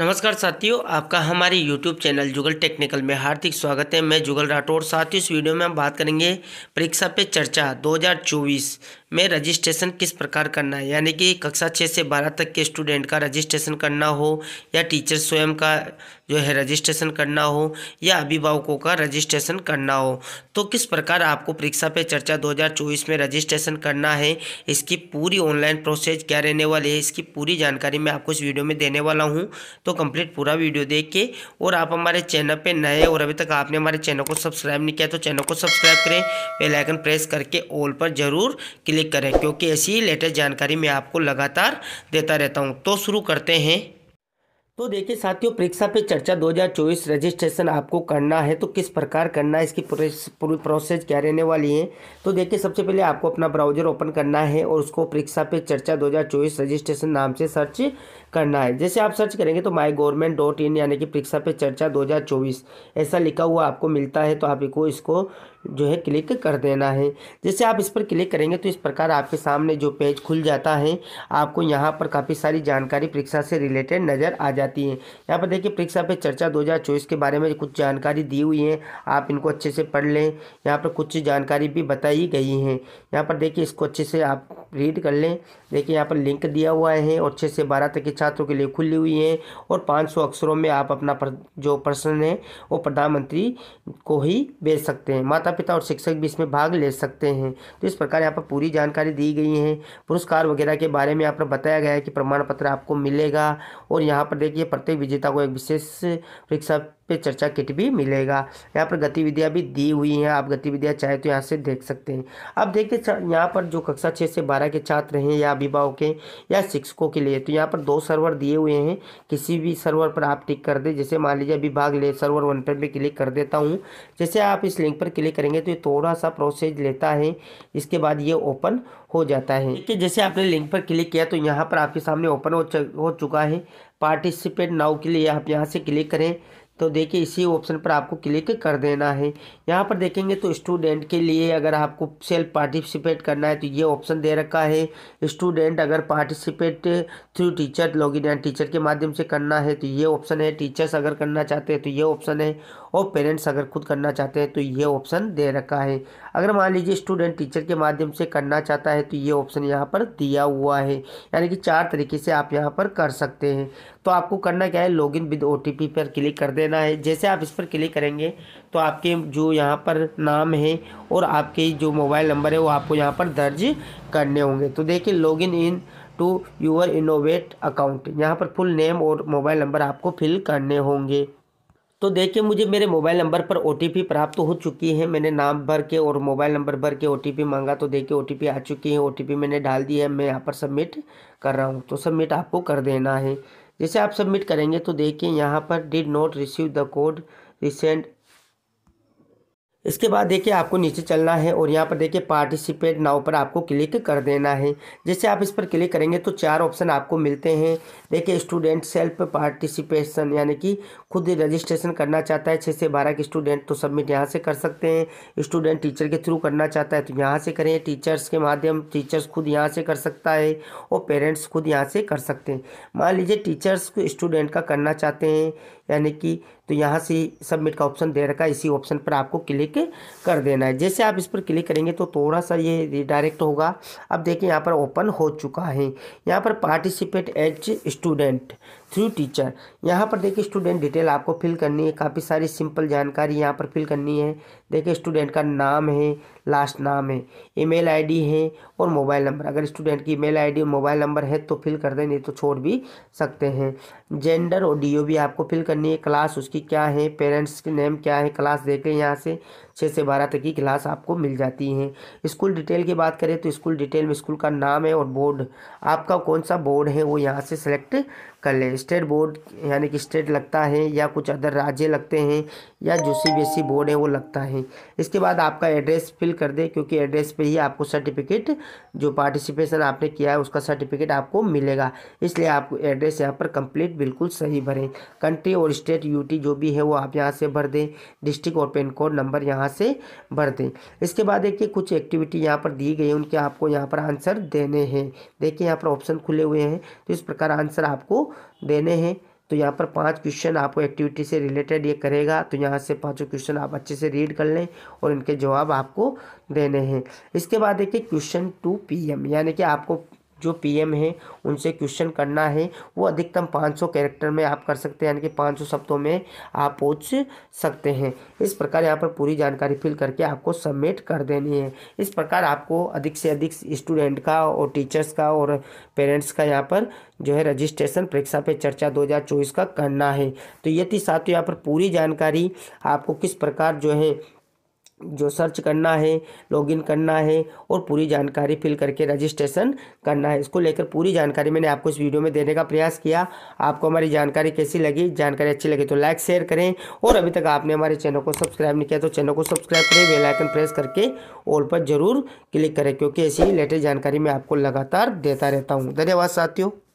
नमस्कार साथियों आपका हमारे YouTube चैनल जुगल टेक्निकल में हार्दिक स्वागत है मैं जुगल राठौर साथियों इस वीडियो में हम बात करेंगे परीक्षा पे चर्चा 2024 में रजिस्ट्रेशन किस प्रकार करना है यानी कि कक्षा छः से बारह तक के स्टूडेंट का रजिस्ट्रेशन करना हो या टीचर स्वयं का जो है रजिस्ट्रेशन करना हो या अभिभावकों का रजिस्ट्रेशन करना हो तो किस प्रकार आपको परीक्षा पे चर्चा 2024 में रजिस्ट्रेशन करना है इसकी पूरी ऑनलाइन प्रोसेस क्या रहने वाली है इसकी पूरी जानकारी मैं आपको इस वीडियो में देने वाला हूँ तो कंप्लीट पूरा वीडियो देख के और आप हमारे चैनल पे नए और अभी तक आपने हमारे चैनल को सब्सक्राइब नहीं किया तो चैनल को सब्सक्राइब करें बेल आइकन प्रेस करके ऑल पर ज़रूर क्लिक करें क्योंकि ऐसी लेटेस्ट जानकारी मैं आपको लगातार देता रहता हूँ तो शुरू करते हैं तो देखिए साथियों परीक्षा पे चर्चा 2024 रजिस्ट्रेशन आपको करना है तो किस प्रकार करना है इसकी पूरी प्रोसेस क्या रहने वाली है तो देखिए सबसे पहले आपको अपना ब्राउजर ओपन करना है और उसको परीक्षा पे चर्चा 2024 रजिस्ट्रेशन नाम से सर्च करना है जैसे आप सर्च करेंगे तो माई गवर्नमेंट डॉट इन यानी कि परीक्षा पे चर्चा दो ऐसा लिखा हुआ आपको मिलता है तो आप इसको जो है क्लिक कर देना है जैसे आप इस पर क्लिक करेंगे तो इस प्रकार आपके सामने जो पेज खुल जाता है आपको यहाँ पर काफ़ी सारी जानकारी परीक्षा से रिलेटेड नज़र आ जाती है यहाँ पर देखिए परीक्षा पे चर्चा 2024 के बारे में कुछ जानकारी दी हुई है आप इनको अच्छे से पढ़ लें यहाँ पर कुछ जानकारी भी बताई गई है यहाँ पर देखिए इसको अच्छे से आप रीड कर लें देखिए यहाँ पर लिंक दिया हुआ है और छः से बारह तक के छात्रों के लिए खुली हुई है और पाँच सौ अक्षरों में आप अपना जो प्रश्न है वो प्रधानमंत्री को ही भेज सकते हैं माता पिता और शिक्षक भी इसमें भाग ले सकते हैं तो इस प्रकार यहाँ पर पूरी जानकारी दी गई है पुरस्कार वगैरह के बारे में यहाँ पर बताया गया है कि प्रमाण पत्र आपको मिलेगा और यहाँ पर देखिए प्रत्येक विजेता को एक विशेष परीक्षा पे चर्चा किट भी मिलेगा यहाँ पर गतिविधियाँ भी दी हुई हैं आप गतिविधियाँ चाहे तो यहाँ से देख सकते हैं अब देखते यहाँ पर जो कक्षा छः से बारह के छात्र हैं या अभिभावक हैं या शिक्षकों के लिए तो यहाँ पर दो सर्वर दिए हुए हैं किसी भी सर्वर पर आप टिक कर दें जैसे मान लीजिए अभी भाग ले सर्वर वन पर मैं क्लिक कर देता हूँ जैसे आप इस लिंक पर क्लिक करेंगे तो ये थोड़ा सा प्रोसेस लेता है इसके बाद ये ओपन हो जाता है कि जैसे आपने लिंक पर क्लिक किया तो यहाँ पर आपके सामने ओपन हो चुका है पार्टिसिपेट नाउ के लिए आप यहाँ से क्लिक करें तो देखिए इसी ऑप्शन पर आपको क्लिक कर देना है यहाँ पर देखेंगे तो स्टूडेंट के लिए अगर आपको सेल्फ पार्टिसिपेट करना है तो ये ऑप्शन दे रखा है स्टूडेंट अगर participate through teacher login and teacher के माध्यम से करना है तो ये ऑप्शन है टीचर्स अगर करना चाहते हैं तो ये ऑप्शन है और पेरेंट्स अगर खुद करना चाहते हैं तो ये ऑप्शन दे रखा है अगर मान लीजिए स्टूडेंट टीचर के माध्यम से करना चाहता है तो ये ऑप्शन यहाँ पर दिया हुआ है यानी कि चार तरीके से आप यहाँ पर कर सकते हैं तो आपको करना क्या है लॉगिन विद ओ पर क्लिक कर देना है जैसे आप इस पर क्लिक करेंगे तो आपके जो यहाँ पर नाम है और आपके जो मोबाइल नंबर है वो आपको यहाँ पर दर्ज करने होंगे तो देखिए login in to your Innovate account यहाँ पर फुल नेम और मोबाइल नंबर आपको फिल करने होंगे तो देखिए मुझे मेरे मोबाइल नंबर पर ओ प्राप्त हो चुकी है मैंने नाम भर के और मोबाइल नंबर भर के ओ मांगा तो देखिए ओ आ चुकी है ओ मैंने डाल दी है मैं यहाँ पर सबमिट कर रहा हूँ तो सबमिट आपको कर देना है जैसे आप सबमिट करेंगे तो देखिए यहाँ पर did not receive the code resend इसके बाद देखिए आपको नीचे चलना है और यहाँ पर देखिए पार्टिसिपेट नाव पर आपको क्लिक कर देना है जैसे आप इस पर क्लिक करेंगे तो चार ऑप्शन आपको मिलते हैं देखिए स्टूडेंट सेल्फ पार्टिसिपेशन यानी कि खुद रजिस्ट्रेशन करना चाहता है छः से बारह के स्टूडेंट तो सबमिट यहाँ से कर सकते हैं स्टूडेंट टीचर के थ्रू करना चाहता है तो यहाँ से करें टीचर्स के माध्यम टीचर्स खुद यहाँ से कर सकता है और पेरेंट्स खुद यहाँ से कर सकते हैं मान लीजिए टीचर्स को स्टूडेंट का करना चाहते हैं यानी कि तो यहाँ से सबमिट का ऑप्शन दे रखा है इसी ऑप्शन पर आपको क्लिक क्लिक कर देना है जैसे आप इस पर क्लिक करेंगे तो थोड़ा सा ये रिडायरेक्ट होगा अब देखिए यहाँ पर ओपन हो चुका है यहाँ पर participate as student through teacher यहाँ पर देखिए स्टूडेंट डिटेल आपको फिल करनी है काफ़ी सारी सिंपल जानकारी यहाँ पर फिल करनी है देखिए स्टूडेंट का नाम है लास्ट नाम है ईमेल आईडी है और मोबाइल नंबर अगर स्टूडेंट की ईमेल आईडी और मोबाइल नंबर है तो फिल कर दें नहीं तो छोड़ भी सकते हैं जेंडर और डी भी आपको फिल करनी है क्लास उसकी क्या है पेरेंट्स के नेम क्या है क्लास देखें यहाँ से छः से बारह तक की क्लास आपको मिल जाती है स्कूल डिटेल की बात करें तो स्कूल डिटेल में स्कूल का नाम है और बोर्ड आपका कौन सा बोर्ड है वो यहाँ से सेलेक्ट कर लें स्टेट बोर्ड यानी कि स्टेट लगता है या कुछ अदर राज्य लगते हैं या जो सी e बोर्ड है वो लगता है इसके बाद आपका एड्रेस फिल कर दें क्योंकि एड्रेस पे ही आपको सर्टिफिकेट जो पार्टिसिपेशन आपने किया है उसका सर्टिफिकेट आपको मिलेगा इसलिए आप एड्रेस यहाँ पर कंप्लीट बिल्कुल सही भरें कंट्री और स्टेट यूटी जो भी है वो आप यहाँ से भर दें डिस्ट्रिक्ट और पिन कोड नंबर यहाँ से भर दें इसके बाद देखिए कुछ एक्टिविटी यहाँ पर दी गई है उनके आपको यहाँ पर आंसर देने हैं देखिए यहाँ पर ऑप्शन खुले हुए हैं तो इस प्रकार आंसर आपको देने हैं तो यहाँ पर पांच क्वेश्चन आपको एक्टिविटी से रिलेटेड ये करेगा तो यहाँ से पांचों क्वेश्चन आप अच्छे से रीड कर लें और इनके जवाब आपको देने हैं इसके बाद देखिए क्वेश्चन टू पीएम यानी कि आपको जो पीएम हैं उनसे क्वेश्चन करना है वो अधिकतम 500 कैरेक्टर में आप कर सकते हैं यानी कि 500 शब्दों में आप पूछ सकते हैं इस प्रकार यहाँ पर पूरी जानकारी फिल करके आपको सबमिट कर देनी है इस प्रकार आपको अधिक से अधिक स्टूडेंट का और टीचर्स का और पेरेंट्स का यहाँ पर जो है रजिस्ट्रेशन परीक्षा पे चर्चा 2024 का करना है तो यदि साथ यहाँ पर पूरी जानकारी आपको किस प्रकार जो है जो सर्च करना है लॉगिन करना है और पूरी जानकारी फिल करके रजिस्ट्रेशन करना है इसको लेकर पूरी जानकारी मैंने आपको इस वीडियो में देने का प्रयास किया आपको हमारी जानकारी कैसी लगी जानकारी अच्छी लगी तो लाइक शेयर करें और अभी तक आपने हमारे चैनल को सब्सक्राइब नहीं किया तो चैनल को सब्सक्राइब करें बेलाइकन प्रेस करके ऑल पर जरूर क्लिक करें क्योंकि ऐसी लेटेस्ट जानकारी मैं आपको लगातार देता रहता हूँ धन्यवाद साथियों